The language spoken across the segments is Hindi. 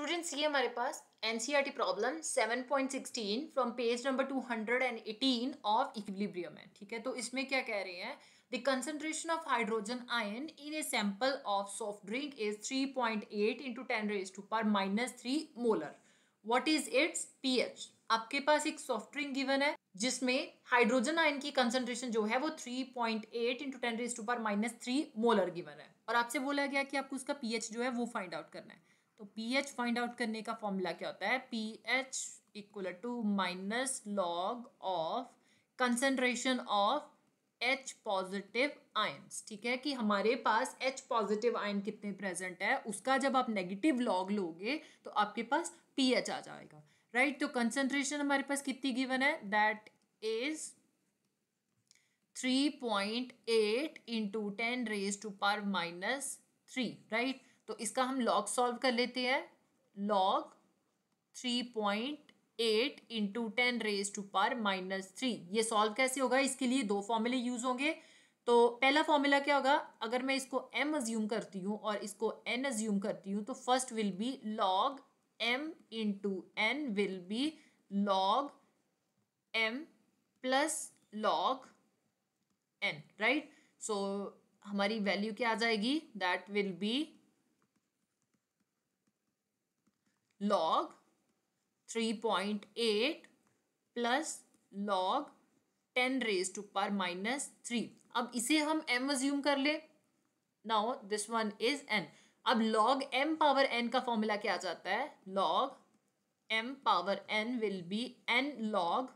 स्टूडेंट्स ये हमारे पास NCERT problem 7.16 from page number 218 of equilibrium है ठीक है तो इसमें क्या कह रहे हैं the concentration of hydrogen ion in a sample of soft drink is 3.8 point eight into ten raise to power minus three molar what is its pH आपके पास एक सॉफ्ट ड्रिंक गिवन है जिसमें हाइड्रोजन आयन की कंसंट्रेशन जो है वो 3.8 point eight into ten raise to power minus three molar given है और आपसे बोला गया कि आपको उसका पीएच जो है वो फाइंड आउट करना है तो पी एच फाइंड आउट करने का फॉर्मूला क्या होता है P H equal to minus log of concentration of H positive ions ठीक है कि हमारे पास एच पॉजिटिव आयन कितने प्रेजेंट है उसका जब आप नेगेटिव लॉग लोगे तो आपके पास पी एच आ जाएगा राइट right? तो कंसनट्रेशन हमारे पास कितनी गिवन है that is 3.8 point eight into ten raise to power minus three right तो इसका हम लॉग सॉल्व कर लेते हैं log three point eight into ten raise to power minus three ये सॉल्व कैसे होगा इसके लिए दो फॉर्मूले यूज होंगे तो पहला फॉर्मूला क्या होगा अगर मैं इसको m अज्यूम करती हूँ और इसको n अज्यूम करती हूँ तो first will be log m into N will be log m plus log n right so हमारी वैल्यू क्या आ जाएगी that will be log 3.8 plus log 10 raise to power minus three अब इसे हम m अज्यूम कर ले now this one is n अब log m पावर n का फॉर्मूला क्या आ जाता है log m power n will be n log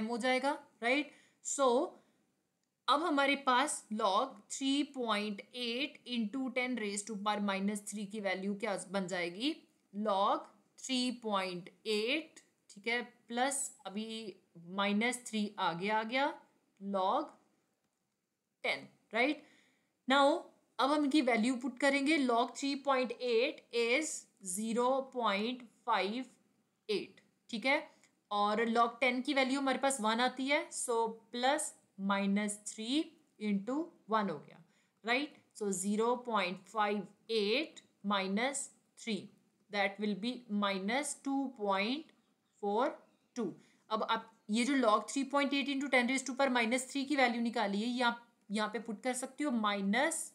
m हो जाएगा राइट right? सो so, अब हमारे पास log 3.8 point eight into ten raise to power minus three की वैल्यू क्या बन जाएगी लॉग थ्री पॉइंट एट ठीक है प्लस अभी माइनस थ्री आगे आ गया लॉग टेन राइट नाउ अब हम इनकी वैल्यू पुट करेंगे log eight is zero point five eight ठीक है और लॉग टेन की वैल्यू हमारे पास वन आती है so plus minus three into one हो गया right so zero point five eight minus three that will be minus two point four two अब आप ये जो log three point eight into ten raise to power minus three की वैल्यू निकाली है यहाँ यहाँ पे पुट कर सकती हो minus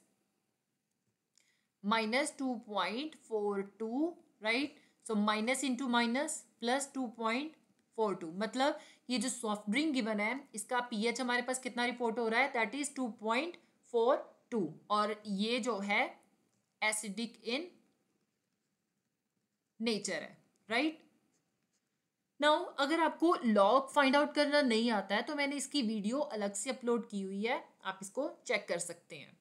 minus two point four two right so minus into minus plus two point four to मतलब ये जो सॉफ्ट ड्रिंक गिवन है इसका पीएच हमारे पास कितना रिपोर्ट हो रहा है that is two point four two और ये जो है एसिडिक इन नेचर है राइट नाउ अगर आपको लॉग फाइंड आउट करना नहीं आता है तो मैंने इसकी वीडियो अलग से अपलोड की हुई है आप इसको चेक कर सकते हैं